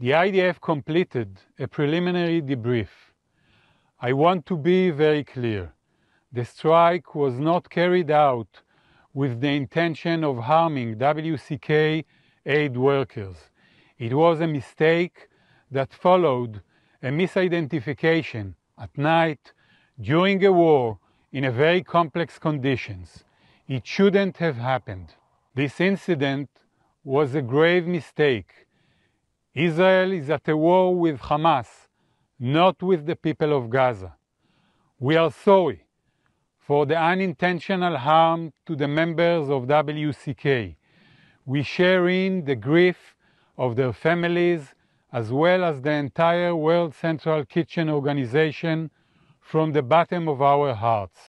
The IDF completed a preliminary debrief. I want to be very clear. The strike was not carried out with the intention of harming WCK aid workers. It was a mistake that followed a misidentification at night during a war in a very complex conditions. It shouldn't have happened. This incident was a grave mistake Israel is at a war with Hamas, not with the people of Gaza. We are sorry for the unintentional harm to the members of WCK. We share in the grief of their families as well as the entire World Central Kitchen Organization from the bottom of our hearts.